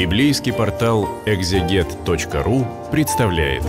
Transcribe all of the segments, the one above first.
Библейский портал экзегет.ру представляет.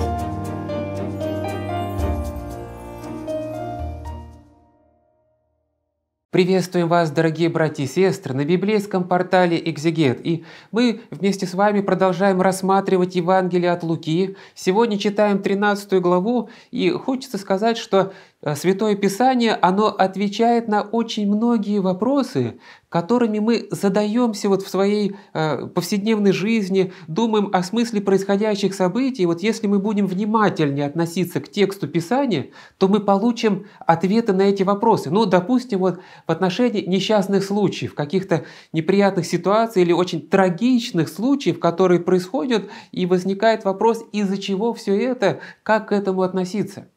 Приветствуем вас, дорогие братья и сестры, на библейском портале «Экзегет». И мы вместе с вами продолжаем рассматривать Евангелие от Луки. Сегодня читаем 13 главу, и хочется сказать, что Э, Святое Писание, оно отвечает на очень многие вопросы, которыми мы задаемся вот в своей э, повседневной жизни, думаем о смысле происходящих событий. Вот если мы будем внимательнее относиться к тексту Писания, то мы получим ответы на эти вопросы. Ну, допустим, вот в отношении несчастных случаев, каких-то неприятных ситуаций или очень трагичных случаев, которые происходят, и возникает вопрос, из-за чего все это, как к этому относиться.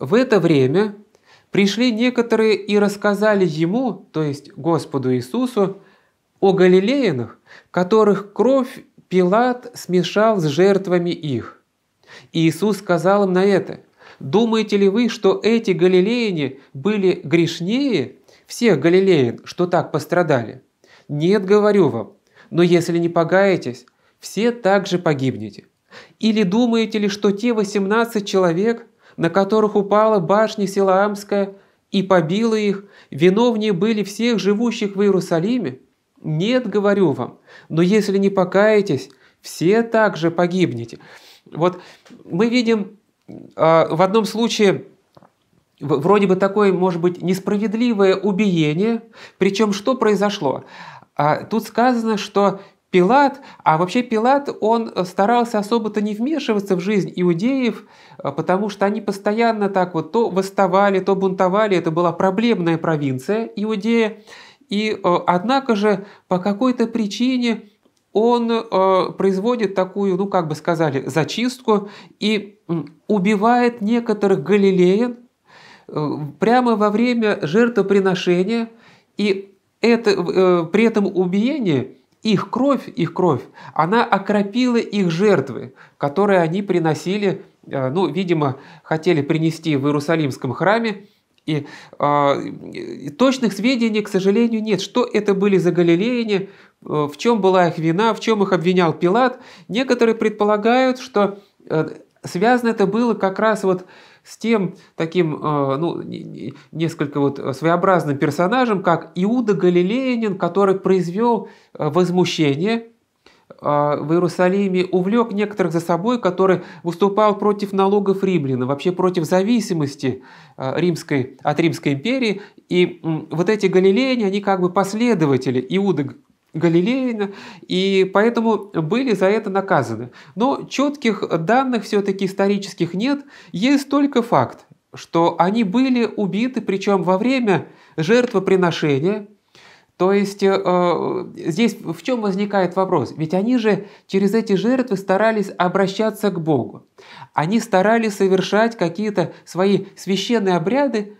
В это время пришли некоторые и рассказали ему, то есть Господу Иисусу, о галилеянах, которых кровь Пилат смешал с жертвами их. Иисус сказал им на это, «Думаете ли вы, что эти галилеяне были грешнее всех галилеян, что так пострадали? Нет, говорю вам, но если не погаетесь, все также погибнете. Или думаете ли, что те 18 человек, на которых упала башня Силаамская и побила их, виновнее были всех живущих в Иерусалиме? Нет, говорю вам, но если не покаетесь, все также погибнете. Вот мы видим а, в одном случае вроде бы такое, может быть, несправедливое убиение. Причем что произошло? А, тут сказано, что Пилат, а вообще Пилат, он э, старался особо-то не вмешиваться в жизнь иудеев, э, потому что они постоянно так вот то восставали, то бунтовали, это была проблемная провинция Иудея. И э, однако же по какой-то причине он производит такую, ну как бы сказали, зачистку и убивает некоторых галилеян прямо во время жертвоприношения. И это, при этом убиении их кровь, их кровь, она окропила их жертвы, которые они приносили, э, ну, видимо, хотели принести в Иерусалимском храме, и э, точных сведений, к сожалению, нет, что это были за галилеяне, э, в чем была их вина, в чем их обвинял Пилат. Некоторые предполагают, что э, связано это было как раз вот с тем таким, э, ну, несколько вот своеобразным персонажем, как Иуда Галилеянин, который произвел э, возмущение э, в Иерусалиме увлек некоторых за собой, который выступал против налогов римлян, вообще против зависимости римской, от Римской империи. И вот эти галилеяне, они как бы последователи Иуда Галилеина, и поэтому были за это наказаны. Но четких данных все-таки исторических нет, есть только факт, что они были убиты, причем во время жертвоприношения. То есть э, здесь в чем возникает вопрос? Ведь они же через эти жертвы старались обращаться к Богу. Они старались совершать какие-то свои священные обряды,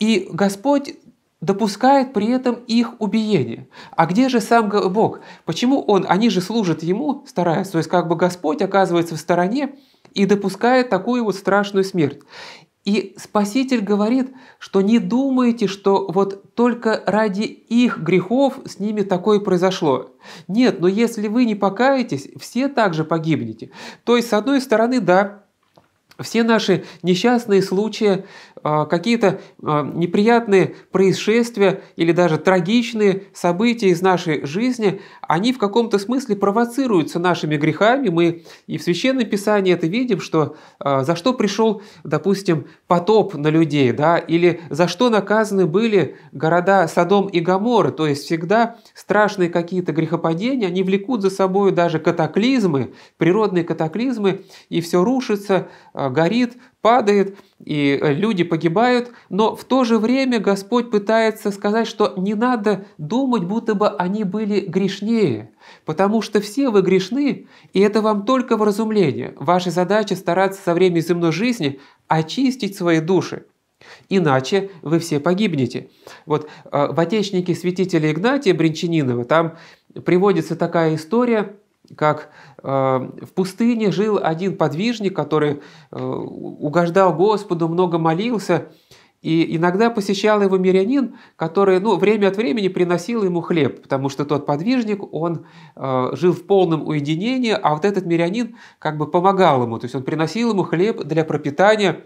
и Господь допускает при этом их убиение. А где же сам Бог? Почему он, они же служат ему, стараясь. то есть как бы Господь оказывается в стороне и допускает такую вот страшную смерть. И Спаситель говорит, что не думайте, что вот только ради их грехов с ними такое произошло. Нет, но если вы не покаетесь, все также погибнете. То есть, с одной стороны, да, все наши несчастные случаи а, какие-то а, неприятные происшествия или даже трагичные события из нашей жизни, они в каком-то смысле провоцируются нашими грехами. Мы и в Священном Писании это видим, что а, за что пришел, допустим, потоп на людей, да, или за что наказаны были города Содом и Гаморы. То есть всегда страшные какие-то грехопадения, они влекут за собой даже катаклизмы, природные катаклизмы, и все рушится, горит, падает, и э, люди погибают, но в то же время Господь пытается сказать, что не надо думать, будто бы они были грешнее, потому что все вы грешны, и это вам только вразумление. Ваша задача стараться со временем земной жизни очистить свои души. Иначе вы все погибнете. Вот э, в «Отечнике святителя Игнатия Бринчанинова» там приводится такая история – как э, в пустыне жил один подвижник, который э, угождал Господу, много молился, и иногда посещал его мирянин, который ну, время от времени приносил ему хлеб, потому что тот подвижник, он э, жил в полном уединении, а вот этот мирянин как бы помогал ему, то есть он приносил ему хлеб для пропитания.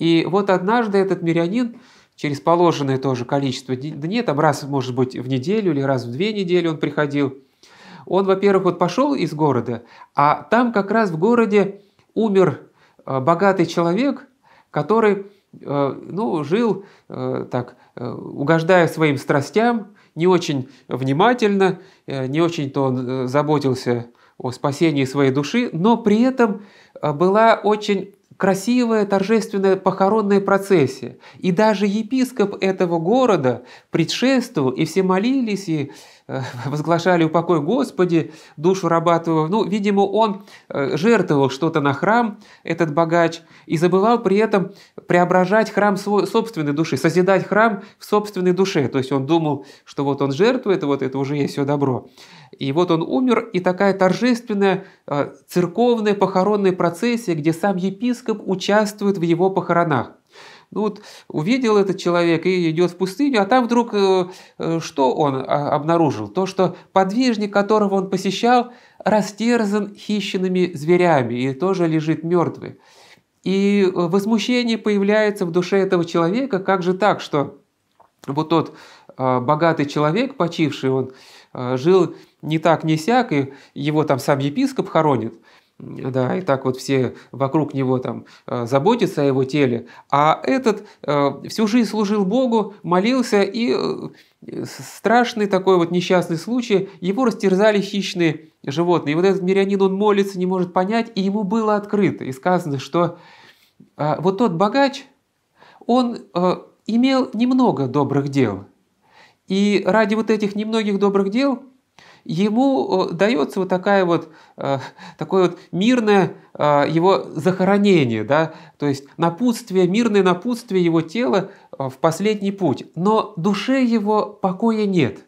И вот однажды этот мирянин через положенное тоже количество дней, там раз, может быть, в неделю или раз в две недели он приходил, он, во-первых, вот пошел из города, а там как раз в городе умер э, богатый человек, который э, ну, жил э, так, угождая своим страстям, не очень внимательно, не очень-то он заботился о спасении своей души, но при этом была очень красивая торжественная похоронная процессия. И даже епископ этого города предшествовал, и все молились, и Э, возглашали «Упокой Господи, душу раба Ну, видимо, он э, жертвовал что-то на храм, этот богач, и забывал при этом преображать храм свой, собственной души, созидать храм в собственной душе. То есть он думал, что вот он жертвует, вот это уже есть все добро. И вот он умер, и такая торжественная э, церковная похоронная процессия, где сам епископ участвует в его похоронах. Ну вот увидел этот человек и идет в пустыню, а там вдруг э, э, что он а, обнаружил? То, что подвижник, которого он посещал, растерзан хищенными зверями и тоже лежит мертвый. И э, возмущение появляется в душе этого человека, как же так, что вот тот богатый человек, почивший, он жил не так, не сяк, и его там сам епископ хоронит – да, и так вот все вокруг него там э, заботятся о его теле, а этот э, всю жизнь служил Богу, молился, и э, страшный такой вот несчастный случай, его растерзали хищные животные. И вот этот мирянин, он молится, не может понять, и ему было открыто, и сказано, что вот тот богач, он имел немного добрых дел, и ради вот этих немногих добрых дел – ему э, дается вот такая вот, э, такое вот мирное э, его захоронение, да, то есть напутствие, мирное напутствие его тела в последний путь. Но душе его покоя нет,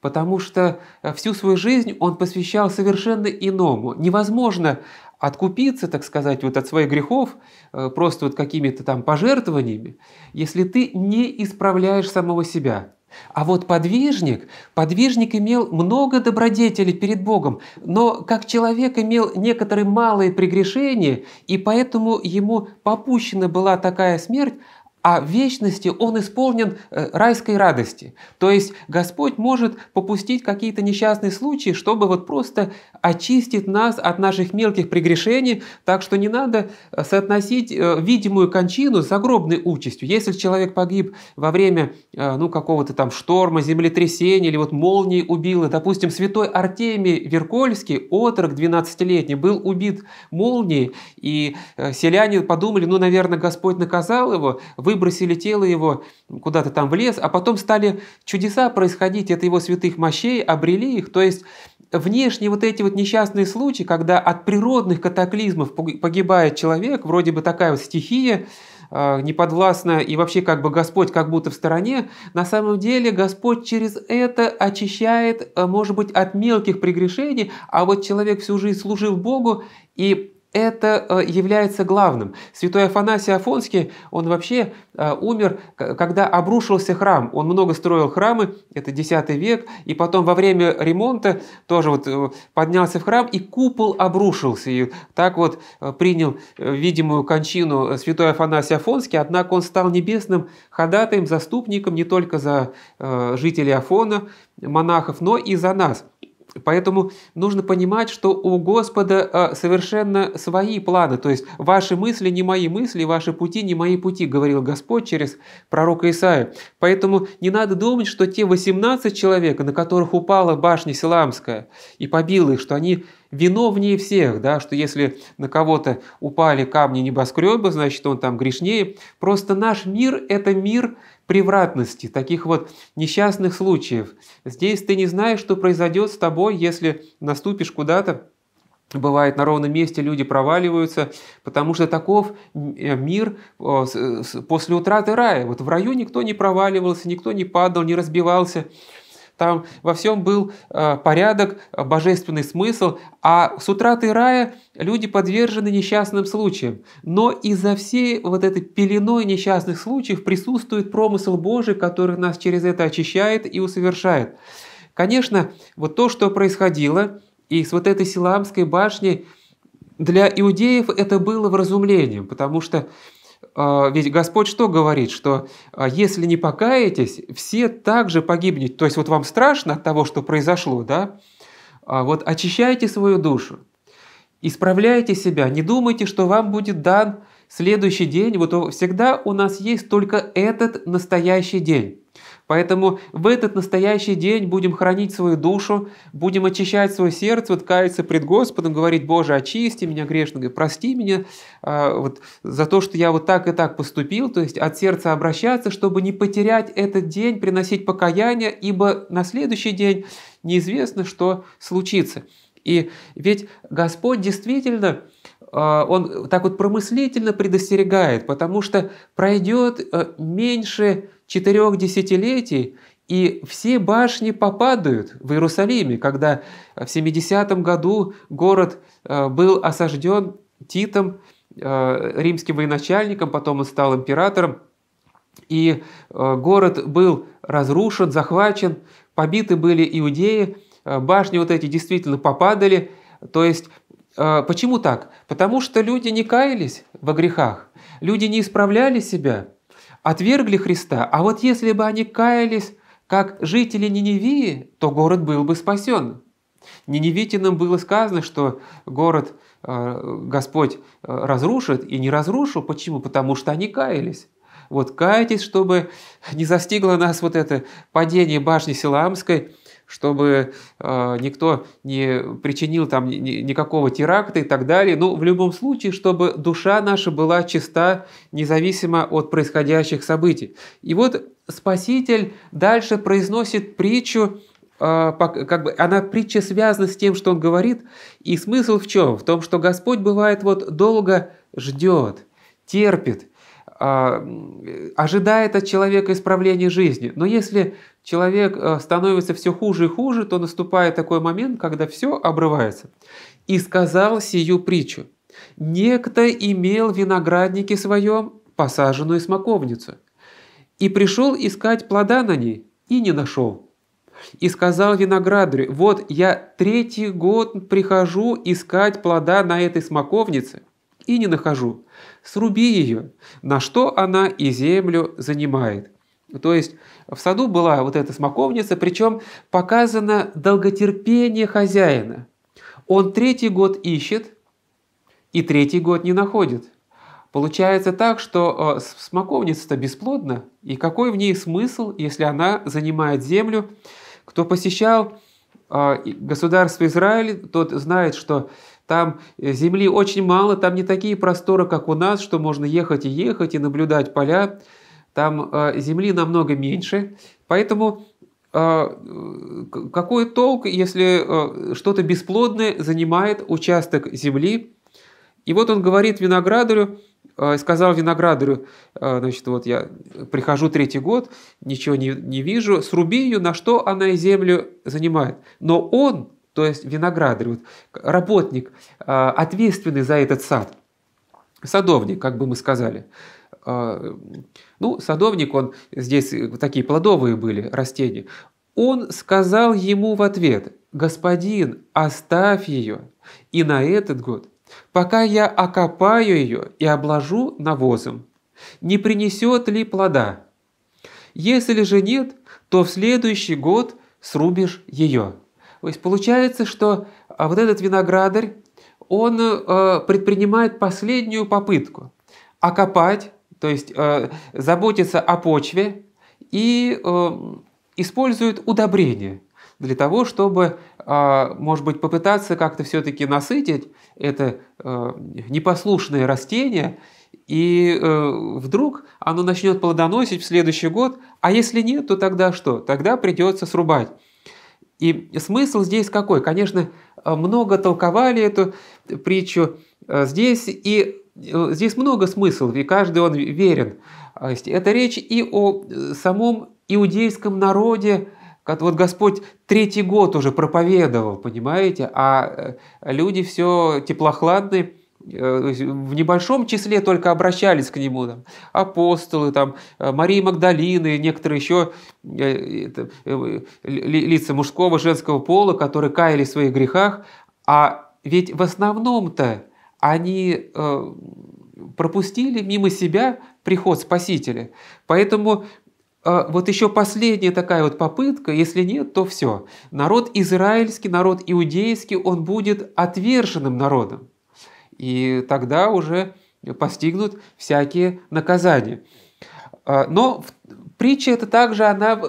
потому что всю свою жизнь он посвящал совершенно иному. Невозможно откупиться, так сказать, вот от своих грехов просто вот какими-то там пожертвованиями, если ты не исправляешь самого себя – а вот подвижник, подвижник имел много добродетелей перед Богом, но как человек имел некоторые малые прегрешения, и поэтому ему попущена была такая смерть, а вечности он исполнен э, райской радости. То есть Господь может попустить какие-то несчастные случаи, чтобы вот просто очистить нас от наших мелких прегрешений, так что не надо э, соотносить э, видимую кончину с загробной участью. Если человек погиб во время ну, какого-то там шторма, землетрясения или вот молнии убило, допустим, святой Артемий Веркольский, отрок 12-летний, был убит молнией, и селяне подумали, ну, наверное, Господь наказал его, вы выбросили тело его куда-то там в лес, а потом стали чудеса происходить Это его святых мощей, обрели их. То есть внешние вот эти вот несчастные случаи, когда от природных катаклизмов погибает человек, вроде бы такая вот стихия, а, неподвластная и вообще как бы Господь как будто в стороне, на самом деле Господь через это очищает, а, может быть, от мелких прегрешений, а вот человек всю жизнь служил Богу, и это э, является главным. Святой Афанасий Афонский, он вообще э, умер, когда обрушился храм. Он много строил храмы, это X век, и потом во время ремонта тоже вот э, поднялся в храм, и купол обрушился. И так вот принял видимую кончину святой Афанасий Афонский, однако он стал небесным ходатаем, заступником не только за жителей Афона, монахов, но и за нас. Поэтому нужно понимать, что у Господа а, совершенно свои планы, то есть ваши мысли не мои мысли, ваши пути не мои пути, говорил Господь через пророка Исаия. Поэтому не надо думать, что те 18 человек, на которых упала башня Селамская и побила их, что они виновнее всех, да, что если на кого-то упали камни небоскреба, значит, он там грешнее. Просто наш мир – это мир превратности, таких вот несчастных случаев. Здесь ты не знаешь, что произойдет с тобой, если наступишь куда-то, Бывает, на ровном месте люди проваливаются, потому что таков э, мир э, после утраты рая. Вот в раю никто не проваливался, никто не падал, не разбивался. Там во всем был э, порядок, э, божественный смысл, а с утраты рая люди подвержены несчастным случаям. Но из за всей вот этой пеленой несчастных случаев присутствует промысл Божий, который нас через это очищает и усовершает. Конечно, вот то, что происходило, и с вот этой Силамской башней, для иудеев это было вразумлением, потому что а, ведь Господь что говорит, что а, если не покаетесь, все также погибнете. То есть вот вам страшно от того, что произошло, да? А вот очищайте свою душу, исправляйте себя, не думайте, что вам будет дан следующий день. Вот всегда у нас есть только этот настоящий день. Поэтому в этот настоящий день будем хранить свою душу, будем очищать свое сердце, вот каяться пред Господом, говорить, Боже, очисти меня грешного, прости меня э, вот, за то, что я вот так и так поступил, то есть от сердца обращаться, чтобы не потерять этот день, приносить покаяние, ибо на следующий день неизвестно, что случится. И ведь Господь действительно а, он так вот промыслительно предостерегает, потому что пройдет а, меньше четырех десятилетий, и все башни попадают в Иерусалиме, когда в 70 году город э, был осажден Титом, э, римским военачальником, потом он стал императором, и э, город был разрушен, захвачен, побиты были иудеи, башни вот эти действительно попадали. То есть, почему так? Потому что люди не каялись во грехах, люди не исправляли себя – отвергли Христа, а вот если бы они каялись, как жители Ниневии, то город был бы спасен. Ниневитянам было сказано, что город э, Господь э, разрушит и не разрушил. Почему? Потому что они каялись. Вот кайтесь, чтобы не застигло нас вот это падение башни Силамской, чтобы э, никто не причинил там ни, ни, никакого теракта и так далее. Ну, в любом случае, чтобы душа наша была чиста, независимо от происходящих событий. И вот Спаситель дальше произносит притчу, э, как бы она притча связана с тем, что он говорит, и смысл в чем? В том, что Господь бывает вот долго ждет, терпит, а, ожидает от человека исправления жизни. Но если человек э, становится все хуже и хуже, то наступает такой момент, когда все обрывается. «И сказал сию притчу. Некто имел виноградники своем посаженную смоковницу, и пришел искать плода на ней, и не нашел. И сказал виноградарю, вот я третий год прихожу искать плода на этой смоковнице, и не нахожу. Сруби ее, на что она и землю занимает. То есть в саду была вот эта смоковница, причем показано долготерпение хозяина. Он третий год ищет и третий год не находит. Получается так, что э, смоковница-то бесплодна, и какой в ней смысл, если она занимает землю? Кто посещал э, государство Израиль, тот знает, что там э, земли очень мало, там не такие просторы, как у нас, что можно ехать и ехать и наблюдать поля там э, земли намного меньше, поэтому э, какой толк, если э, что-то бесплодное занимает участок земли? И вот он говорит виноградарю, э, сказал виноградарю, э, значит, вот я прихожу третий год, ничего не, не вижу, сруби ее, на что она и землю занимает. Но он, то есть виноградарь, вот, работник, э, ответственный за этот сад, садовник, как бы мы сказали, ну, садовник, он здесь э, такие плодовые были растения. Он сказал ему в ответ, «Господин, оставь ее и на этот год, пока я окопаю ее и обложу навозом, не принесет ли плода? Если же нет, то в следующий год срубишь ее». То есть получается, что а, вот этот виноградарь, он э, предпринимает последнюю попытку окопать, то есть э, заботится о почве и э, использует удобрения для того, чтобы, э, может быть, попытаться как-то все-таки насытить это э, непослушное растение, и э, вдруг оно начнет плодоносить в следующий год, а если нет, то тогда что? Тогда придется срубать. И смысл здесь какой? Конечно, э, много толковали эту притчу э, здесь, и э, здесь много смыслов, и каждый он верен. А, это речь и о самом иудейском народе, как вот Господь третий год уже проповедовал, понимаете, а люди все теплохладные, Э, в небольшом числе только обращались к нему, там, апостолы, там, э, Марии Магдалины, некоторые еще э, это, лица мужского, женского пола, которые каяли в своих грехах, а ведь в основном-то они пропустили мимо себя приход Спасителя. Поэтому вот еще последняя такая вот попытка, если нет, то все. Народ израильский, народ иудейский, он будет отверженным народом и тогда уже постигнут всякие наказания. А, но притча это также она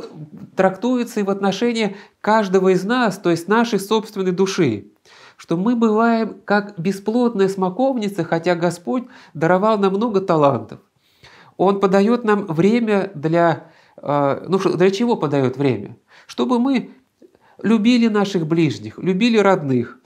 трактуется и в отношении каждого из нас, то есть нашей собственной души, что мы бываем как бесплодная смоковница, хотя Господь даровал нам много талантов. Он подает нам время для... А, ну, для чего подает время? Чтобы мы любили наших ближних, любили родных,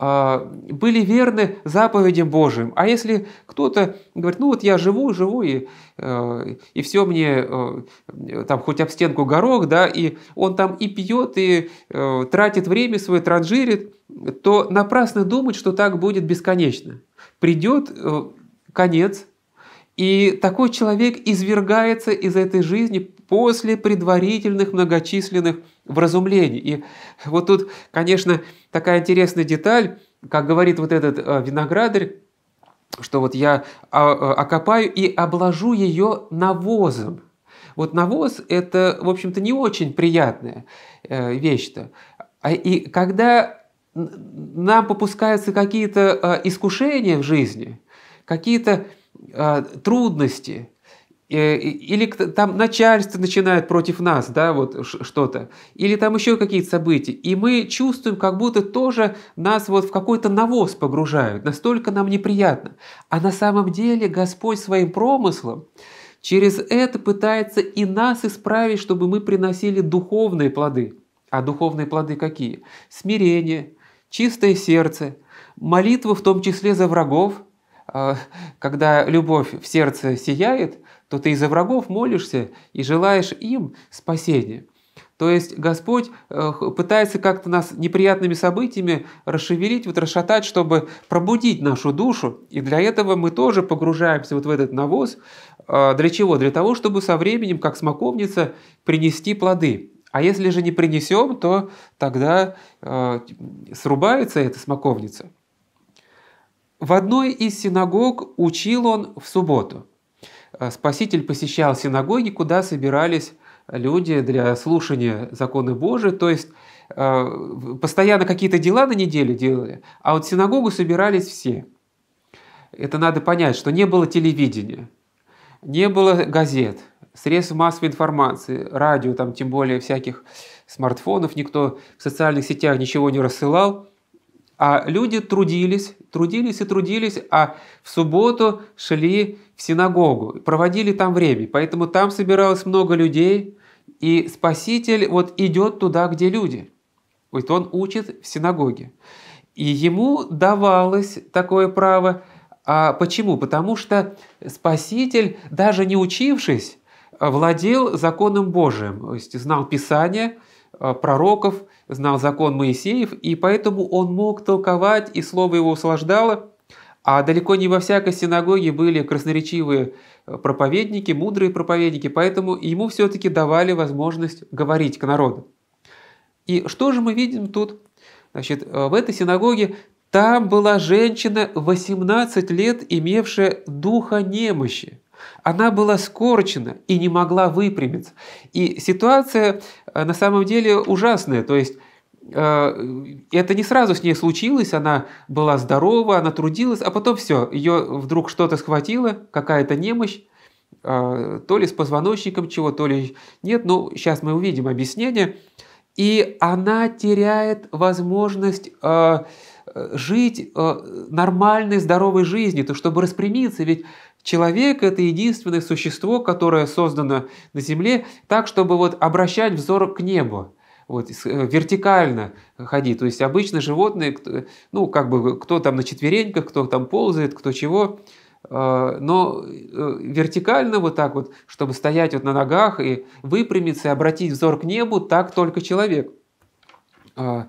а, были верны заповедям Божьим. А если кто-то говорит, ну вот я живу, живу, и, э, и все мне э, там хоть об стенку горох, да, и он там и пьет, и э, тратит время свое, транжирит, то напрасно думать, что так будет бесконечно. Придет конец, и такой человек извергается из этой жизни после предварительных многочисленных вразумлений. И вот тут, конечно, такая интересная деталь, как говорит вот этот э, виноградарь, что вот я а, э, окопаю и обложу ее навозом. Вот навоз – это, в общем-то, не очень приятная э, вещь-то. А, и когда нам попускаются какие-то искушения в жизни, какие-то трудности, Э, или там начальство начинает против нас, да, вот что-то, или там еще какие-то события, и мы чувствуем, как будто тоже нас вот в какой-то навоз погружают, настолько нам неприятно. А на самом деле Господь своим промыслом через это пытается и нас исправить, чтобы мы приносили духовные плоды. А духовные плоды какие? Смирение, чистое сердце, молитва в том числе за врагов э, – когда любовь в сердце сияет, то ты и за врагов молишься и желаешь им спасения. То есть Господь э, пытается как-то нас неприятными событиями расшевелить, вот расшатать, чтобы пробудить нашу душу. И для этого мы тоже погружаемся вот в этот навоз. Э, для чего? Для того, чтобы со временем, как смоковница, принести плоды. А если же не принесем, то тогда э, срубается эта смоковница. В одной из синагог учил он в субботу – Э, Спаситель посещал синагоги, куда собирались люди для слушания закона Божия, то есть э, постоянно какие-то дела на неделе делали, а вот в синагогу собирались все. Это надо понять, что не было телевидения, не было газет, средств массовой информации, радио, там тем более всяких смартфонов, никто в социальных сетях ничего не рассылал. А люди трудились, трудились и трудились, а в субботу шли в синагогу, проводили там время. Поэтому там собиралось много людей, и Спаситель вот идет туда, где люди. Вот он учит в синагоге. И ему давалось такое право. А почему? Потому что Спаситель, даже не учившись, владел законом Божиим, то есть знал Писание, э, пророков, знал закон Моисеев, и поэтому он мог толковать, и слово его услаждало. А далеко не во всякой синагоге были красноречивые э, проповедники, мудрые проповедники, поэтому ему все-таки давали возможность говорить к народу. И что же мы видим тут? Значит, э, в этой синагоге там была женщина 18 лет, имевшая духа немощи. Она была скорчена и не могла выпрямиться. И ситуация э, на самом деле ужасная. То есть э, это не сразу с ней случилось, она была здорова, она трудилась, а потом все, ее вдруг что-то схватило, какая-то немощь, э, то ли с позвоночником чего, то ли нет, ну сейчас мы увидим объяснение, и она теряет возможность жить нормальной, здоровой жизнью, то чтобы распрямиться, ведь Человек – это единственное существо, которое создано на Земле так, чтобы вот обращать взор к небу вот, э, вертикально ходить. То есть обычно животные, ну, как бы, кто там на четвереньках, кто там ползает, кто чего, э, но э, вертикально вот так вот, чтобы стоять вот на ногах и выпрямиться, и обратить взор к небу, так только человек. А,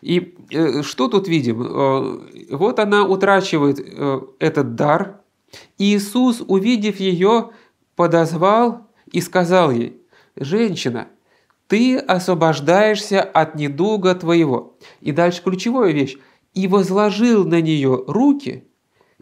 и э, что тут видим? Э, вот она утрачивает э, этот дар. Иисус, увидев ее, подозвал и сказал ей, «Женщина, ты освобождаешься от недуга твоего». И дальше ключевая вещь. «И возложил на нее руки,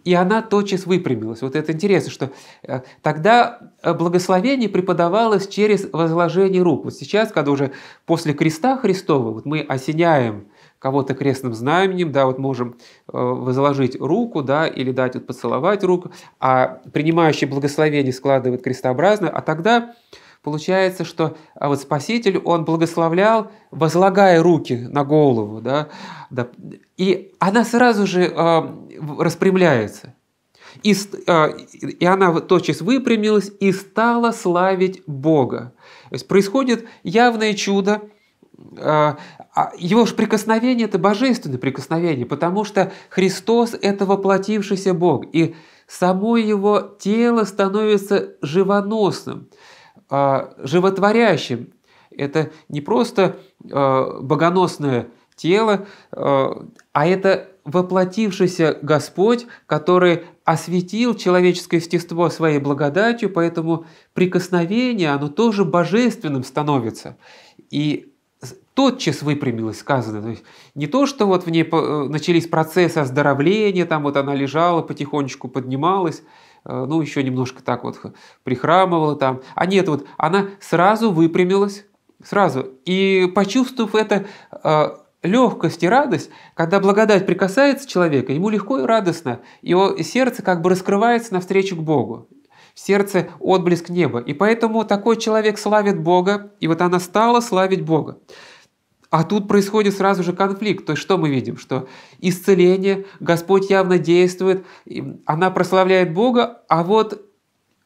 и она тотчас выпрямилась. Вот это интересно, что э, тогда э, благословение преподавалось через возложение рук. Вот сейчас, когда уже после креста Христова, вот мы осеняем кого-то крестным знаменем, да, вот можем э, возложить руку, да, или дать вот поцеловать руку, а принимающий благословение складывает крестообразно, а тогда Получается, что а вот Спаситель, он благословлял, возлагая руки на голову. Да, да, и она сразу же распрямляется. И, а, и она тотчас выпрямилась и стала славить Бога. То есть происходит явное чудо, а, а его же прикосновение – это божественное прикосновение, потому что Христос – это воплотившийся Бог, и само его тело становится живоносным, животворящим. Это не просто богоносное тело, э, а это воплотившийся Господь, который осветил человеческое естество своей благодатью, поэтому прикосновение, оно тоже божественным становится. И тотчас выпрямилась, сказано. То есть не то, что вот в ней э, начались процессы оздоровления, там вот она лежала, потихонечку поднималась, э, ну, еще немножко так вот прихрамывала там. А нет, вот она сразу выпрямилась, сразу. И почувствовав это, легкость и радость, когда благодать прикасается человека, ему легко и радостно, его сердце как бы раскрывается навстречу к Богу, в сердце отблеск неба. И поэтому такой человек славит Бога, и вот она стала славить Бога. А тут происходит сразу же конфликт. То есть что мы видим? Что исцеление, Господь явно действует, она прославляет Бога, а вот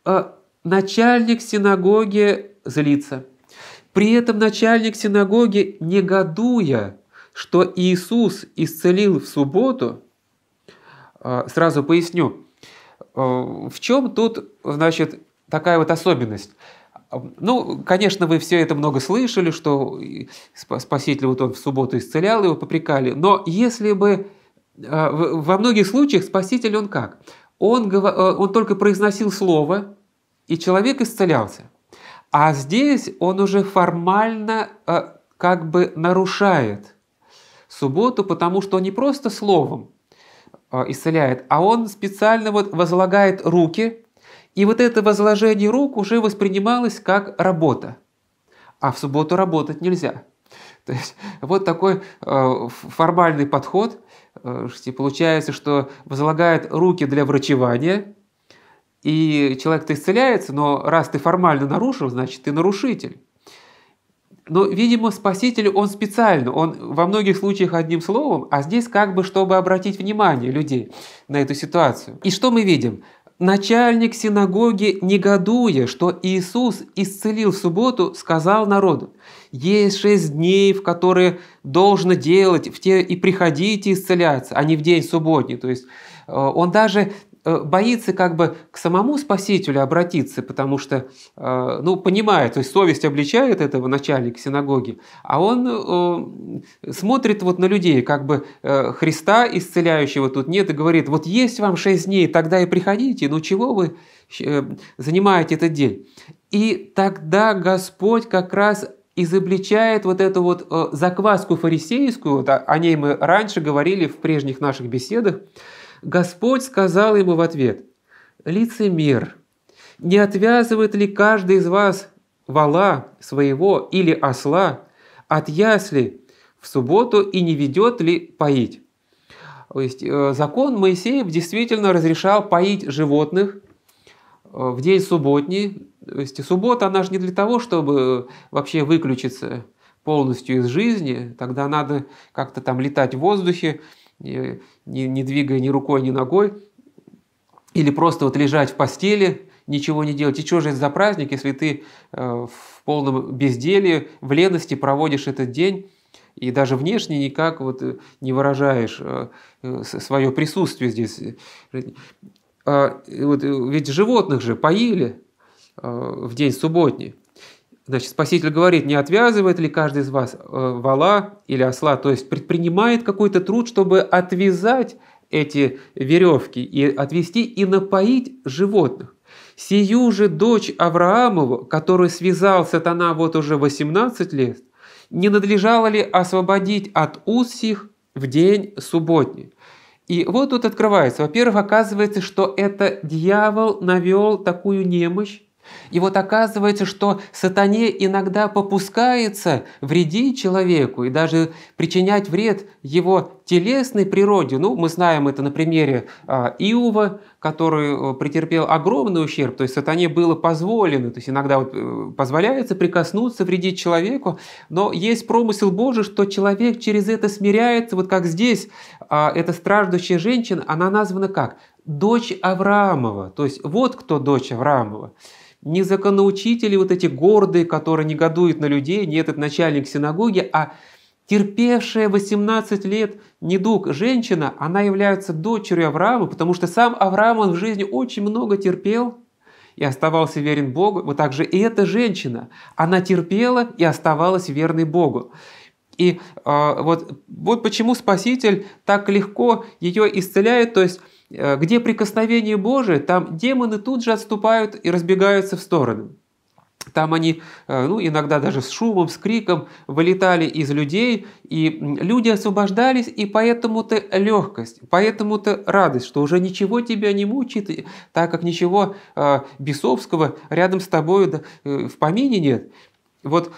э, начальник синагоги злится. При этом начальник синагоги, негодуя, что Иисус исцелил в субботу, э, сразу поясню, э, в чем тут, значит, такая вот особенность. Э, ну, конечно, вы все это много слышали, что Спаситель вот он в субботу исцелял, его попрекали. Но если бы во многих случаях Спаситель он как? Он, он только произносил слово, и человек исцелялся. А здесь он уже формально как бы нарушает субботу, потому что он не просто словом а, исцеляет, а он специально вот возлагает руки, и вот это возложение рук уже воспринималось как работа. А в субботу работать нельзя. То есть вот такой э, формальный подход. Э, получается, что возлагает руки для врачевания, и человек-то исцеляется, но раз ты формально нарушил, значит ты нарушитель. Но, ну, видимо, Спаситель, он специально, он во многих случаях одним словом, а здесь как бы, чтобы обратить внимание людей на эту ситуацию. И что мы видим? Начальник синагоги, негодуя, что Иисус исцелил в субботу, сказал народу, «Есть шесть дней, в которые должно делать, в те и приходите исцеляться, а не в день субботний». То есть э, он даже Э, боится как бы к самому Спасителю обратиться, потому что, э, ну, понимает, то есть совесть обличает этого начальника синагоги, а он э, смотрит вот на людей, как бы Христа исцеляющего тут нет, и говорит, вот есть вам шесть дней, тогда и приходите, ну чего вы занимаете этот день? И тогда Господь как раз изобличает вот эту вот закваску фарисейскую, о ней мы раньше говорили в прежних наших беседах, Господь сказал ему в ответ, «Лицемер, не отвязывает ли каждый из вас вала своего или осла от ясли в субботу и не ведет ли поить?» То есть э, закон Моисеев действительно разрешал поить животных э, в день субботний. То есть суббота, она же не для того, чтобы вообще выключиться полностью из жизни, тогда надо как-то там летать в воздухе, не, не двигая ни рукой, ни ногой, или просто вот лежать в постели, ничего не делать. И что же это за праздник, если ты э, в полном безделии, в лености проводишь этот день, и даже внешне никак вот э, не выражаешь э, свое присутствие здесь. А, вот ведь животных же поили в день субботний. Значит, Спаситель говорит, не отвязывает ли каждый из вас э, вала или осла, то есть предпринимает какой-то труд, чтобы отвязать эти веревки и отвести и напоить животных. Сию же дочь Авраамову, которую связал сатана вот уже 18 лет, не надлежало ли освободить от уз сих в день субботний? И вот тут открывается, во-первых, оказывается, что это дьявол навел такую немощь и вот оказывается, что сатане иногда попускается вредить человеку и даже причинять вред его телесной природе. Ну, мы знаем это на примере а, Иова, который э, претерпел огромный ущерб, то есть сатане было позволено, то есть иногда вот э, позволяется прикоснуться, вредить человеку, но есть промысел Божий, что человек через это смиряется, вот как здесь а, эта страждущая женщина, она названа как? Дочь Авраамова, то есть вот кто дочь Авраамова не законоучители вот эти гордые, которые негодуют на людей, не этот начальник синагоги, а терпевшая 18 лет недуг женщина, она является дочерью Авраама, потому что сам Авраам он в жизни очень много терпел и оставался верен Богу. Вот так же и эта женщина, она терпела и оставалась верной Богу. И э, вот, вот почему Спаситель так легко ее исцеляет, то есть Э, где прикосновение Божие, там демоны тут же отступают и разбегаются в стороны. Там они, э, ну, иногда даже с шумом, с криком вылетали из людей, и люди освобождались, и поэтому-то легкость, поэтому-то радость, что уже ничего тебя не мучит, так как ничего э, бесовского рядом с тобой в помине нет. Вот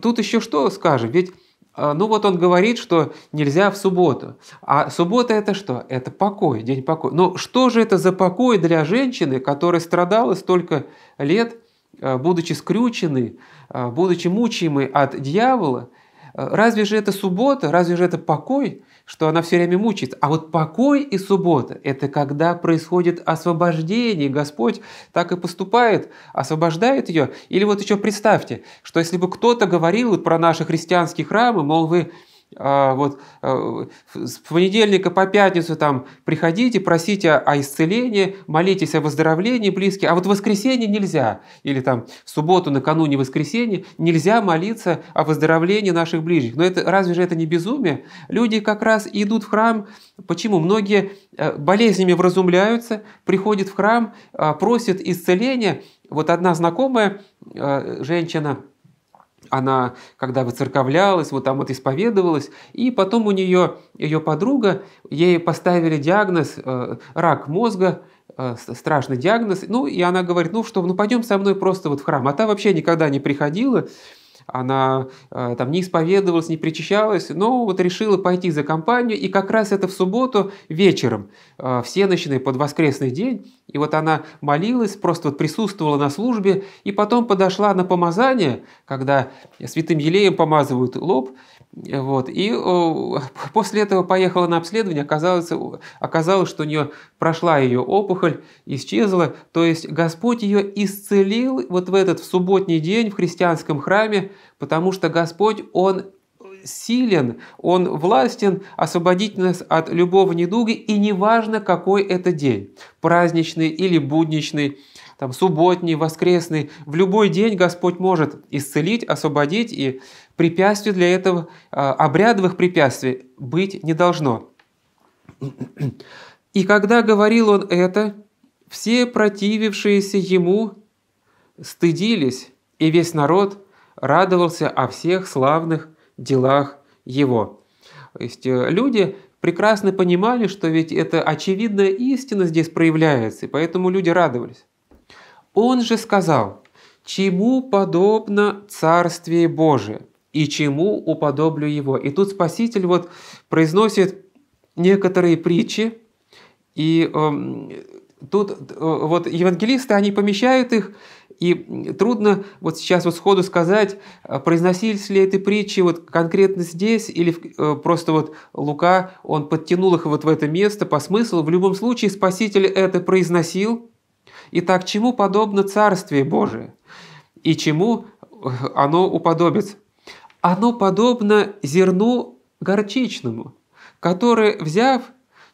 тут еще что скажем, ведь а, ну вот он говорит, что нельзя в субботу. А суббота это что? Это покой, день покоя. Но что же это за покой для женщины, которая страдала столько лет, а, будучи скрюченной, а, будучи мучимой от дьявола – Э, разве же это суббота, разве же это покой, что она все время мучается? А вот покой и суббота – это когда происходит освобождение. Господь так и поступает, освобождает ее. Или вот еще представьте, что если бы кто-то говорил про наши христианские храмы, мол, вы а, вот э, с понедельника по пятницу там приходите, просите о исцелении, молитесь о выздоровлении близких, а вот в воскресенье нельзя, или там в субботу накануне воскресенья нельзя молиться о выздоровлении наших ближних. Но это разве же это не безумие? Люди как раз идут в храм, почему? Многие э, болезнями вразумляются, приходят в храм, э, просят исцеления. Вот одна знакомая женщина – она, когда выцерковлялась, вот там вот исповедовалась, и потом у нее, ее подруга, ей поставили диагноз э, рак мозга, э, страшный диагноз, ну и она говорит, ну что, ну пойдем со мной просто вот в храм, а та вообще никогда не приходила, она э, там не исповедовалась, не причащалась, но вот решила пойти за компанию, и как раз это в субботу вечером, э, всеночный под воскресный день, и вот она молилась, просто вот присутствовала на службе, и потом подошла на помазание, когда святым елеем помазывают лоб, вот. И э, после этого поехала на обследование, оказалось, оказалось, что у нее прошла ее опухоль, исчезла. То есть Господь ее исцелил вот в этот в субботний день в христианском храме, потому что Господь, Он силен, Он властен освободить нас от любого недуга, и неважно, какой это день, праздничный или будничный, там, субботний, воскресный, в любой день Господь может исцелить, освободить и Препятствий для этого, а, обрядовых препятствий быть не должно. И когда говорил он это, все противившиеся ему стыдились, и весь народ радовался о всех славных делах его. То есть э, люди прекрасно понимали, что ведь это очевидная истина здесь проявляется, и поэтому люди радовались. Он же сказал, «Чему подобно Царствие Божие?» и чему уподоблю его». И тут Спаситель вот произносит некоторые притчи, и э, тут э, вот евангелисты, они помещают их, и трудно вот сейчас вот сходу сказать, э, произносились ли эти притчи вот конкретно здесь, или э, просто вот Лука, он подтянул их вот в это место по смыслу. В любом случае Спаситель это произносил. Итак, чему подобно Царствие Божие? И чему э, оно уподобится? оно подобно зерну горчичному, которое, взяв,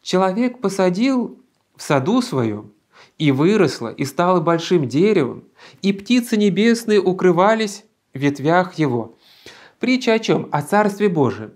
человек посадил в саду своем, и выросло, и стало большим деревом, и птицы небесные укрывались в ветвях его». Притча о чем? О Царстве Божьем.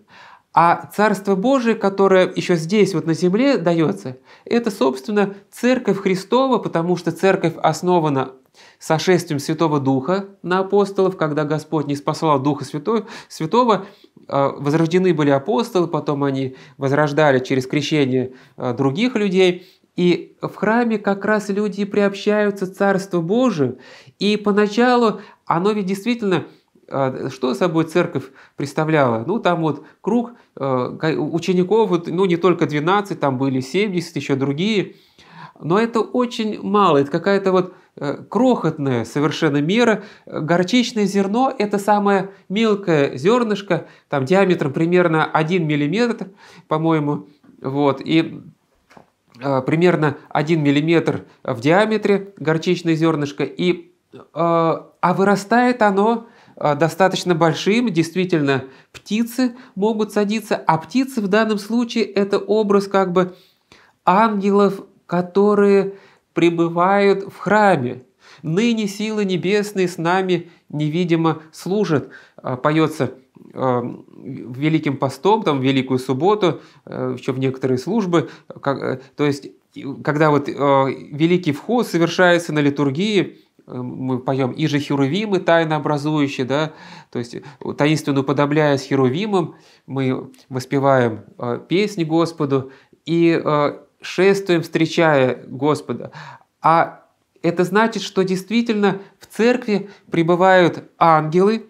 А Царство Божие, которое еще здесь, вот на земле, дается, это, собственно, Церковь Христова, потому что Церковь основана сошествием Святого Духа на апостолов, когда Господь не спасал Духа Святой, Святого, э, возрождены были апостолы, потом они возрождали через крещение э, других людей, и в храме как раз люди приобщаются Царству Божию, и поначалу оно ведь действительно э, что собой церковь представляла? Ну, там вот круг учеников, ну, не только 12, там были 70, еще другие. Но это очень мало, это какая-то вот Э, крохотная совершенно мера. Горчичное зерно – это самое мелкое зернышко, там диаметром примерно 1 миллиметр, по-моему, вот, и э, примерно 1 миллиметр в диаметре горчичное зернышко, и, э, а вырастает оно э, достаточно большим, действительно, птицы могут садиться, а птицы в данном случае – это образ как бы ангелов, которые пребывают в храме. Ныне силы небесные с нами невидимо служат. А, поется в а, Великим постом, там, в Великую субботу, а, еще в некоторые службы. Как, э, то есть, когда вот великий вход совершается на литургии, э, мы поем «Иже херувимы, тайно образующие», да, то есть э, таинственно подобляясь херувимам, мы воспеваем песни Господу, и шествуем, встречая Господа. А это значит, что действительно в церкви пребывают ангелы.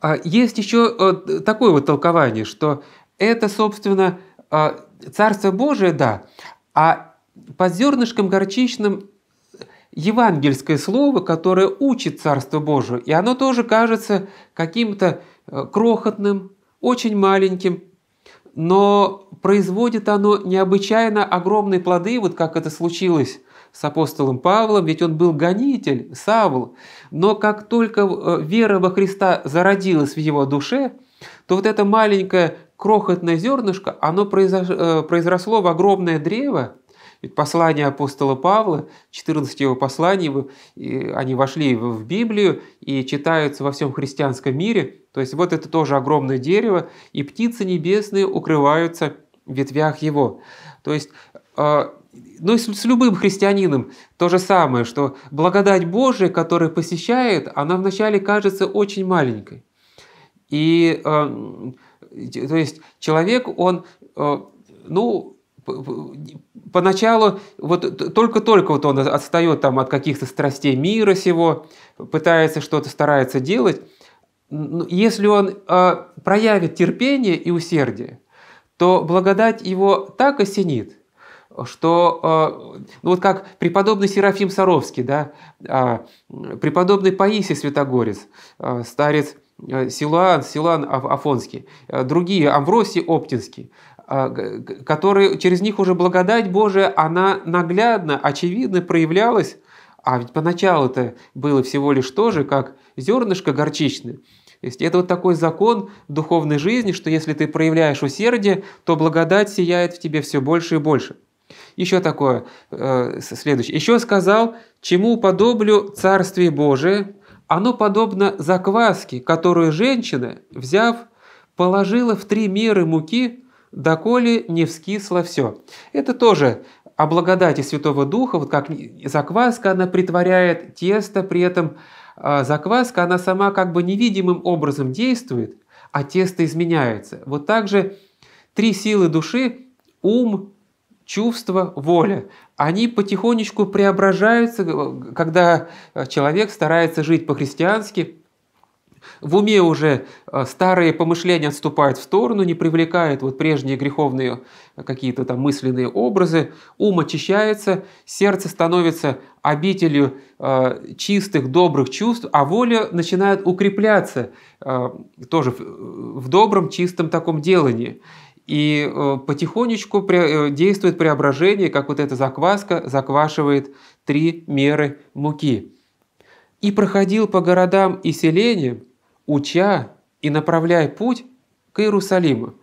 А, есть еще э, такое вот толкование, что это, собственно, э, Царство Божие, да, а под зернышком горчичным евангельское слово, которое учит Царство Божие, и оно тоже кажется каким-то э, крохотным, очень маленьким, но производит оно необычайно огромные плоды, вот как это случилось с апостолом Павлом, ведь он был гонитель, Савл. Но как только э, вера во Христа зародилась в его душе, то вот это маленькое крохотное зернышко, оно произошло э, в огромное древо, ведь послание апостола Павла, 14 его посланий, они вошли в Библию и читаются во всем христианском мире. То есть вот это тоже огромное дерево, и птицы небесные укрываются в ветвях его. То есть а, ну, с любым христианином то же самое, что благодать Божия, которая посещает, она вначале кажется очень маленькой. И, а, то есть, человек, он, а, ну, поначалу вот только-только вот он отстает там от каких-то страстей мира сего, пытается что-то, старается делать. Ну, если он а, проявит терпение и усердие, то благодать его так осенит, что, а, ну вот как преподобный Серафим Саровский, да, а, преподобный Паисий Святогорец, старец э, Силуан, Силуан Афонский, э, другие, Амвросий Оптинский, а, которые, через них уже благодать Божия, она наглядно, очевидно проявлялась, а ведь поначалу это было всего лишь то же, как зернышко горчичное. То есть это вот такой закон духовной жизни, что если ты проявляешь усердие, то благодать сияет в тебе все больше и больше. Еще такое, э, следующее. Еще сказал, чему подоблю Царствие Божие, оно подобно закваске, которую женщина, взяв, положила в три меры муки, доколе не вскисло все. Это тоже о благодати Святого Духа, вот как закваска она притворяет тесто, при этом а, закваска, она сама как бы невидимым образом действует, а тесто изменяется. Вот так же три силы души – ум, чувство, воля. Они потихонечку преображаются, когда человек старается жить по-христиански, в уме уже э, старые помышления отступают в сторону, не привлекают вот прежние греховные э, какие-то там мысленные образы. Ум очищается, сердце становится обителью э, чистых, добрых чувств, а воля начинает укрепляться тоже в, добром, чистом таком делании. И потихонечку действует преображение, как вот эта закваска заквашивает три меры муки. И проходил по городам и селениям, уча и направляй путь к Иерусалиму.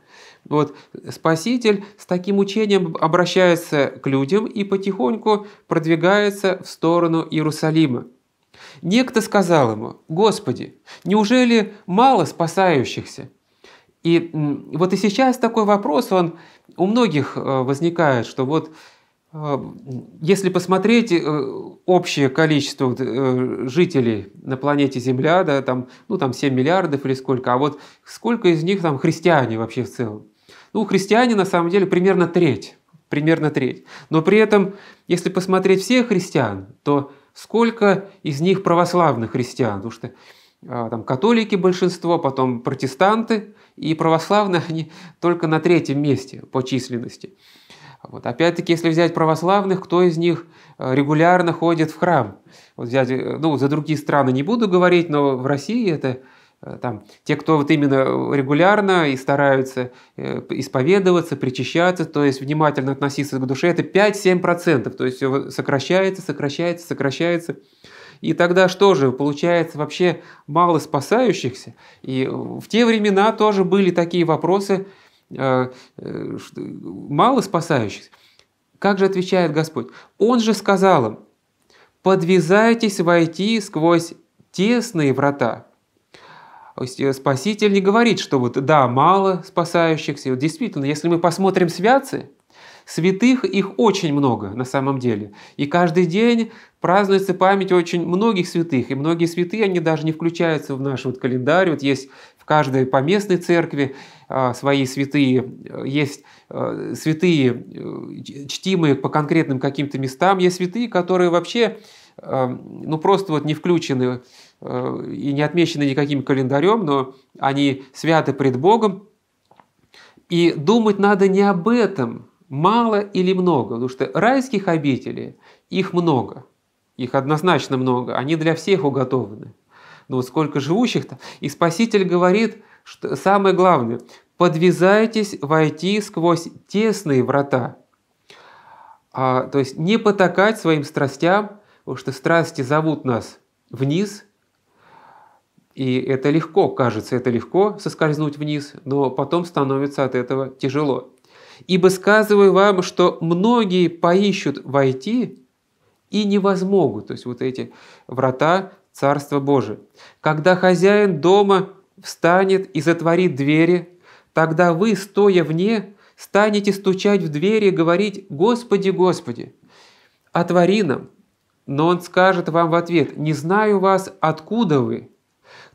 Вот Спаситель с таким учением обращается к людям и потихоньку продвигается в сторону Иерусалима. Некто сказал ему, «Господи, неужели мало спасающихся?» И вот и сейчас такой вопрос, он у многих э, возникает, что вот а, если посмотреть э, общее количество э, жителей на планете Земля, да, там, ну, там 7 миллиардов или сколько, а вот сколько из них там христиане вообще в целом? Ну, христиане на самом деле примерно треть, примерно треть. Но при этом, если посмотреть всех христиан, то сколько из них православных христиан? Потому что а, там католики большинство, потом протестанты, и православные они только на третьем месте по численности. Вот. Опять-таки, если взять православных, кто из них э, регулярно ходит в храм? Вот взять, э, ну, за другие страны не буду говорить, но в России это э, там, те, кто вот именно регулярно и стараются исповедоваться, причащаться, то есть внимательно относиться к душе, это 5-7%, то есть все сокращается, сокращается, сокращается. И тогда что же, получается вообще мало спасающихся. И в те времена тоже были такие вопросы, а, э, мало спасающихся. Как же отвечает Господь? Он же сказал им, подвязайтесь войти сквозь тесные врата. Э, Спаситель не говорит, что вот да, мало спасающихся. Вот действительно, если мы посмотрим святцы, святых их очень много на самом деле. И каждый день празднуется память очень многих святых. И многие святые, они даже не включаются в наш вот календарь. Вот есть в каждой поместной церкви а, свои святые, э, есть э, святые, э, чтимые по конкретным каким-то местам, есть святые, которые вообще ну просто вот не включены и не отмечены никаким календарем, но они святы пред Богом. И думать надо не об этом, мало или много, потому что райских обителей их много, их однозначно много, они для всех уготованы. Но вот сколько живущих-то. И Спаситель говорит – что, самое главное, подвязайтесь войти сквозь тесные врата. А, то есть не потакать своим страстям, потому что страсти зовут нас вниз, и это легко, кажется, это легко соскользнуть вниз, но потом становится от этого тяжело. Ибо сказываю вам, что многие поищут войти и не возмогут, то есть вот эти врата Царства Божия. Когда хозяин дома встанет и затворит двери, тогда вы, стоя вне, станете стучать в двери и говорить «Господи, Господи, отвори нам». Но он скажет вам в ответ «Не знаю вас, откуда вы».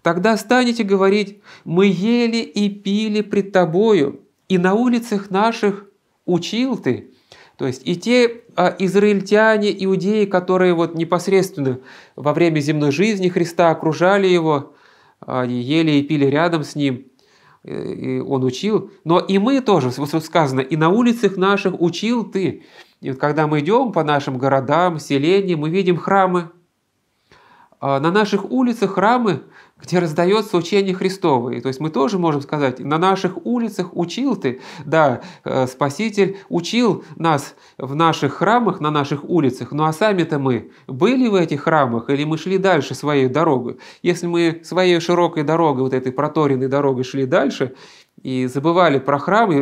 Тогда станете говорить «Мы ели и пили пред тобою, и на улицах наших учил ты». То есть и те а, израильтяне, иудеи, которые вот непосредственно во время земной жизни Христа окружали его, а, ели и пили рядом с ним, э, и он учил. Но и мы тоже, вот сказано, и на улицах наших учил ты. И вот когда мы идем по нашим городам, селениям, мы видим храмы, а, на наших улицах храмы, где раздается учение Христовое. То есть мы тоже можем сказать, на наших улицах учил ты. Да, э, Спаситель учил нас в наших храмах, на наших улицах. Ну а сами-то мы были в этих храмах или мы шли дальше своей дорогой? Если мы своей широкой дорогой, вот этой проторенной дорогой шли дальше, и забывали про храм, и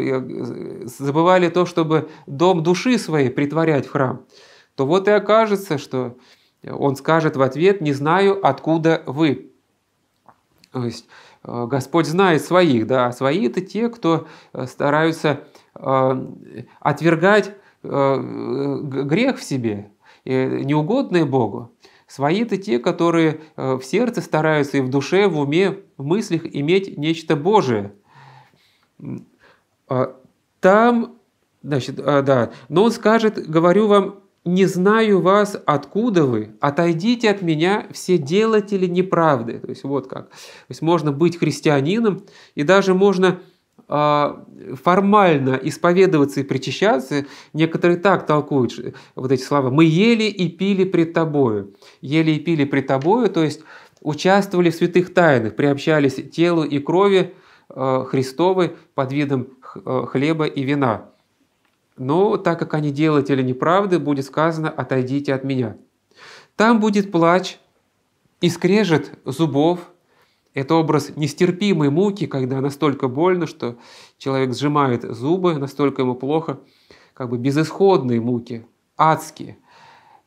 э, забывали то, чтобы дом души своей притворять в храм, то вот и окажется, что он скажет в ответ, не знаю, откуда вы. То есть э, Господь знает своих, да, а свои это те, кто э, стараются э, отвергать грех в себе, неугодные Богу. Свои это те, которые в сердце стараются и в душе, в уме, в мыслях иметь нечто Божие. А там, значит, да, но он скажет, говорю вам, не знаю вас, откуда вы, отойдите от меня, все делатели неправды. То есть вот как. То есть можно быть христианином, и даже можно э, формально исповедоваться и причащаться, некоторые так толкуют вот эти слова. «Мы ели и пили пред тобою». Ели и пили пред тобою, то есть участвовали в святых тайнах, приобщались телу и крови э, Христовой под видом а, хлеба и вина. Но так как они делатели неправды, будет сказано «отойдите от меня». Там будет плач и скрежет зубов. Это образ нестерпимой муки, когда настолько больно, что человек сжимает зубы, настолько ему плохо, как бы безысходные муки, адские.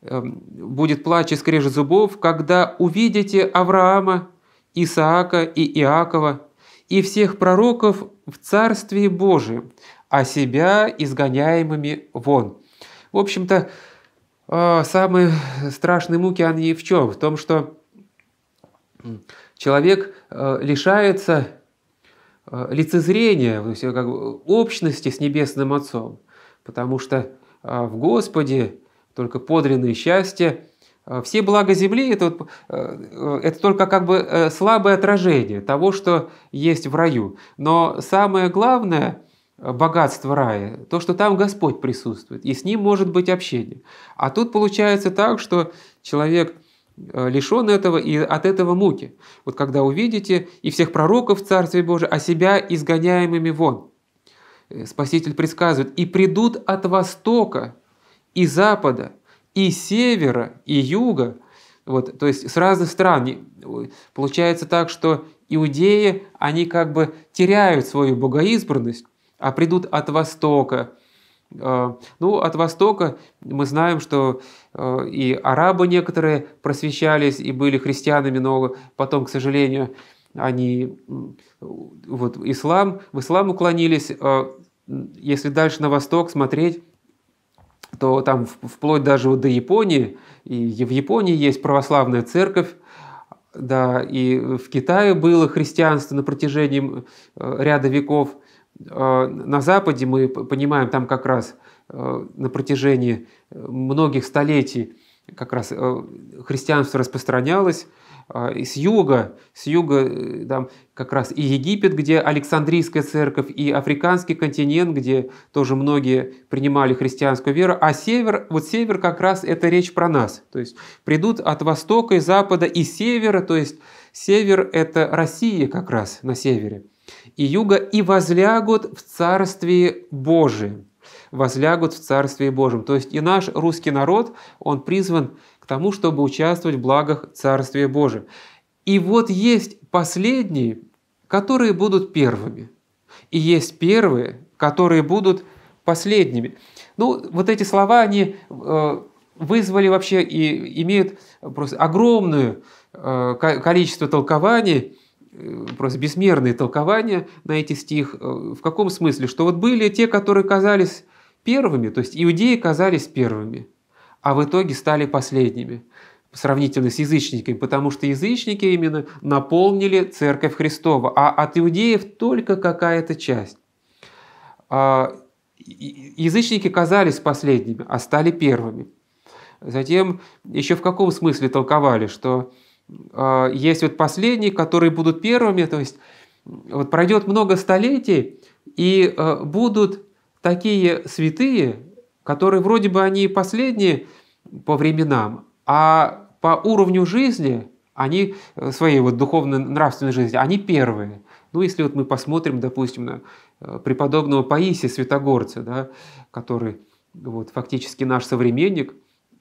Эм, будет плач и скрежет зубов, когда увидите Авраама, Исаака и Иакова и всех пророков в Царстве Божием, а себя изгоняемыми вон». В общем-то, э, самые страшные муки они в чем? В том, что человек э, лишается э, лицезрения, ну, как бы, общности с Небесным Отцом, потому что в Господе только подлинное счастье – Э, все блага земли это, э, э, это только как бы слабое отражение того, что есть в раю. Но самое главное богатство рая, то, что там Господь присутствует, и с ним может быть общение. А тут получается так, что человек лишен этого и от этого муки. Вот когда увидите и всех пророков в Царстве Божьем, а себя изгоняемыми вон. Спаситель предсказывает, и придут от востока и запада – и севера, и юга, вот, то есть с разных стран. Получается так, что иудеи, они как бы теряют свою богоизбранность, а придут от востока. А, ну, от востока мы знаем, что а, и арабы некоторые просвещались и были христианами, но потом, к сожалению, они вот, ислам, в ислам уклонились. А, если дальше на восток смотреть, то там вплоть даже вот до Японии, и в Японии есть православная церковь, да, и в Китае было христианство на протяжении э, ряда веков. А на Западе мы понимаем, там как раз э, на протяжении многих столетий как раз э, христианство распространялось, а, и с юга, с юга э, там как раз и Египет, где Александрийская церковь, и африканский континент, где тоже многие принимали христианскую веру, а север, вот север как раз это речь про нас, то есть придут от востока и запада и севера, то есть север это Россия как раз на севере, и юга, и возлягут в Царстве Божием возлягут в Царстве Божьем. То есть и наш русский народ, он призван тому, чтобы участвовать в благах Царствия Божия. И вот есть последние, которые будут первыми. И есть первые, которые будут последними. Ну, вот эти слова, они э, вызвали вообще и имеют просто огромное э, количество толкований, э, просто бессмерные толкования на эти стих. В каком смысле? Что вот были те, которые казались первыми, то есть иудеи казались первыми – а в итоге стали последними сравнительно с язычниками, потому что язычники именно наполнили церковь Христова, а от иудеев только какая-то часть. А, язычники казались последними, а стали первыми. Затем еще в каком смысле толковали, что а, есть вот последние, которые будут первыми, то есть вот пройдет много столетий, и а, будут такие святые, которые вроде бы они последние по временам, а по уровню жизни, они э, своей вот духовной нравственной жизни, они первые. Ну, если вот мы посмотрим, допустим, на э, преподобного Паисия Святогорца, да, который вот, фактически наш современник,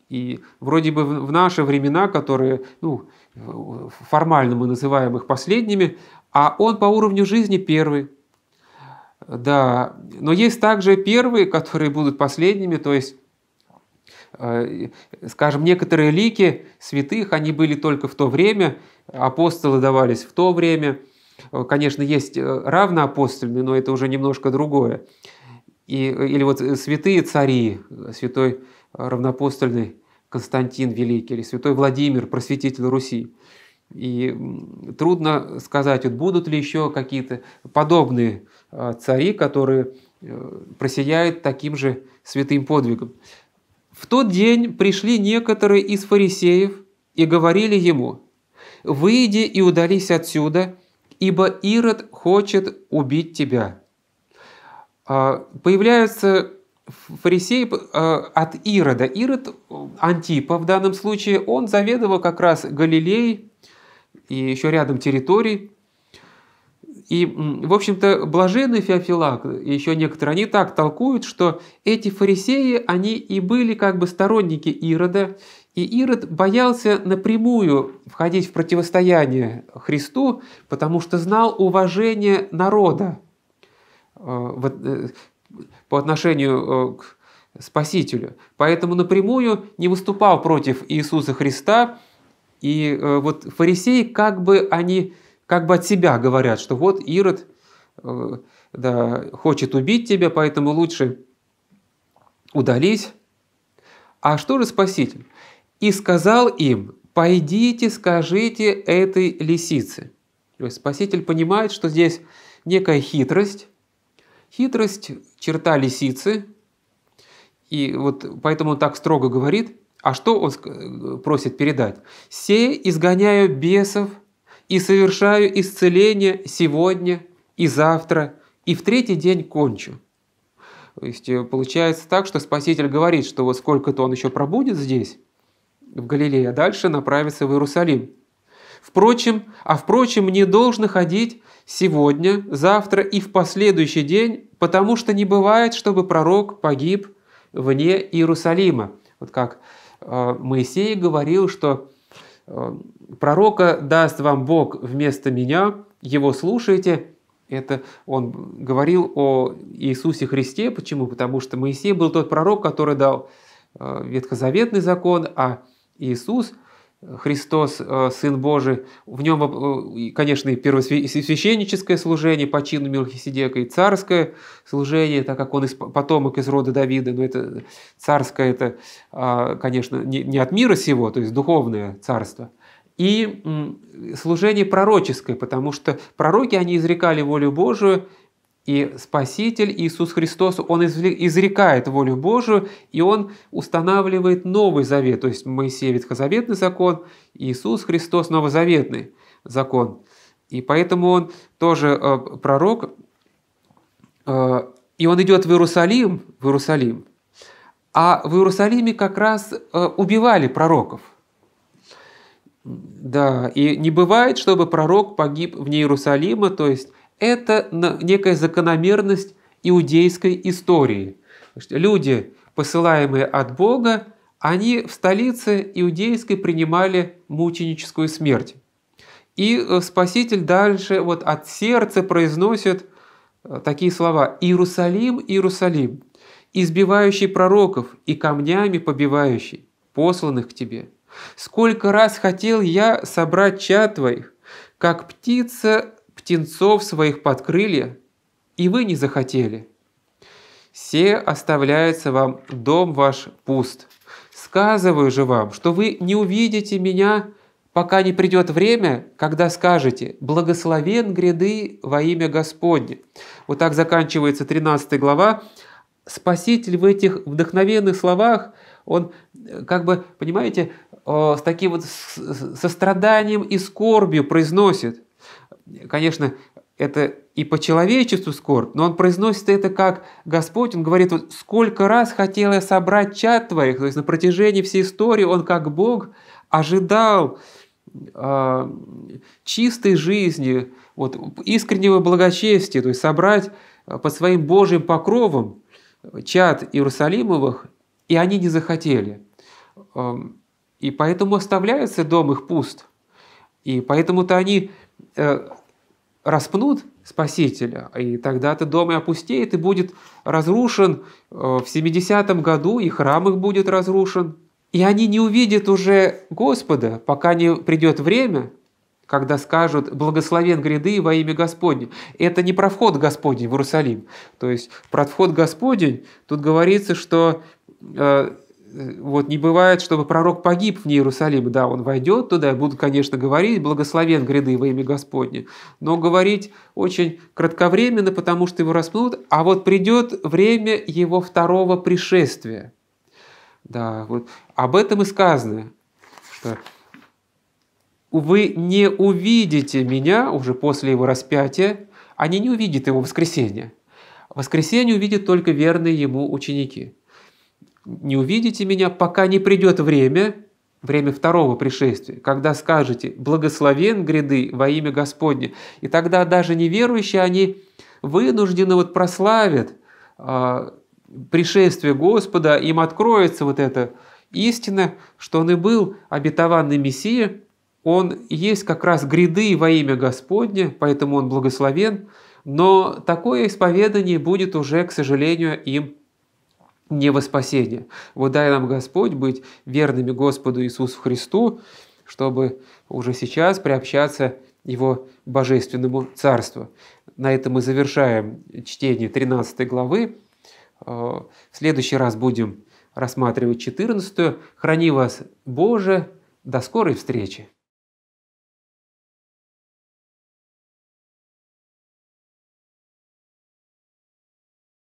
и вроде бы в наши времена, которые ну, э, формально мы называем их последними, а он по уровню жизни первый – да, но есть также первые, которые будут последними, то есть, э, скажем, некоторые лики святых, они были только в то время, апостолы давались в то время. Э, конечно, есть э, равноапостольные, но это уже немножко другое. И, или вот святые цари, святой равноапостольный Константин Великий или святой Владимир, просветитель Руси. И трудно сказать, вот будут ли еще какие-то подобные Э, цари, которые э, просияют таким же святым подвигом. В тот день пришли некоторые из фарисеев и говорили ему, «Выйди и удались отсюда, ибо Ирод хочет убить тебя». А, появляются фарисеи э, от Ирода. Ирод Антипа в данном случае, он заведовал как раз Галилеей и еще рядом территорий. И, в общем-то, блаженный Феофилак еще некоторые, они так толкуют, что эти фарисеи, они и были как бы сторонники Ирода, и Ирод боялся напрямую входить в противостояние Христу, потому что знал уважение народа э, э, по отношению э, к Спасителю. Поэтому напрямую не выступал против Иисуса Христа, и вот фарисеи, как бы они как бы от себя говорят, что вот Ирод э, да, хочет убить тебя, поэтому лучше удались. А что же Спаситель? И сказал им, пойдите, скажите этой лисице. То есть Спаситель понимает, что здесь некая хитрость. Хитрость – черта лисицы. И вот поэтому он так строго говорит. А что он э, просит передать? «Се изгоняю бесов и совершаю исцеление сегодня и завтра, и в третий день кончу». То есть э, получается так, что Спаситель говорит, что вот сколько-то он еще пробудет здесь, в Галилее, а дальше направится в Иерусалим. Впрочем, а впрочем, не должно ходить сегодня, завтра и в последующий день, потому что не бывает, чтобы пророк погиб вне Иерусалима. Вот как э, Моисей говорил, что Э, пророка даст вам Бог вместо меня, его слушайте. Это он говорил о Иисусе Христе. Почему? Потому что Моисей был тот пророк, который дал э, ветхозаветный закон, а Иисус Христос, э, Сын Божий, в нем, э, конечно, и первосвященническое служение по чину Мелхиседека, и царское служение, так как он потомок из рода Давида, но это царское, это, а, конечно, не от мира сего, то есть духовное царство, и служение пророческое, потому что пророки, они изрекали волю Божию, и Спаситель Иисус Христос, Он изрекает волю Божию, и Он устанавливает Новый Завет, то есть Моисей Ветхозаветный закон, Иисус Христос Новозаветный закон. И поэтому Он тоже э, пророк, э, и Он идет в Иерусалим, в Иерусалим. А в Иерусалиме как раз э, убивали пророков. Да, и не бывает, чтобы пророк погиб вне Иерусалима, то есть это некая закономерность иудейской истории. Люди, посылаемые от Бога, они в столице иудейской принимали мученическую смерть. И э, Спаситель дальше вот от сердца произносит э, такие слова «Иерусалим, Иерусалим, избивающий пророков и камнями побивающий, посланных к тебе. Сколько раз хотел я собрать чад твоих, как птица птенцов своих под крылья, и вы не захотели. Все оставляется вам дом ваш пуст. Сказываю же вам, что вы не увидите меня, пока не придет время, когда скажете «Благословен гряды во имя Господне». Вот так заканчивается 13 глава. Спаситель в этих вдохновенных словах, он э, как бы, понимаете, э, с таким вот состраданием и скорбью произносит – конечно, это и по человечеству скорбь, но он произносит это как Господь, он говорит, вот сколько раз хотел я собрать чад твоих, то есть на протяжении всей истории он как Бог ожидал э, чистой жизни, вот, искреннего благочестия, то есть собрать а, под своим Божьим покровом чад Иерусалимовых, и они не захотели. И поэтому оставляется дом их пуст. И поэтому-то они Э, распнут Спасителя, и тогда ты дом и опустеет, и будет разрушен э, в 70-м году, и храм их будет разрушен. И они не увидят уже Господа, пока не придет время, когда скажут «благословен гряды во имя Господне». Это не про вход Господень в Иерусалим. То есть про вход Господень тут говорится, что э, вот не бывает, чтобы пророк погиб в Иерусалим. Да, он войдет туда и будут, конечно, говорить «благословен гряды во имя Господне», но говорить очень кратковременно, потому что его распнут, а вот придет время его второго пришествия. Да, вот об этом и сказано, что вы не увидите меня уже после его распятия, они не увидят его воскресенье. Воскресенье увидят только верные ему ученики – не увидите меня, пока не придет время, время второго пришествия, когда скажете «благословен гряды во имя Господне». И тогда даже неверующие, они вынуждены вот прославят э, пришествие Господа, им откроется вот эта истина, что Он и был обетованный Мессия, Он есть как раз гряды во имя Господне, поэтому Он благословен, но такое исповедание будет уже, к сожалению, им не во спасение. Вот дай нам, Господь, быть верными Господу Иисусу Христу, чтобы уже сейчас приобщаться Его божественному Царству. На этом мы завершаем чтение 13 главы. Э, в следующий раз будем рассматривать 14. Храни вас, Боже, до скорой встречи!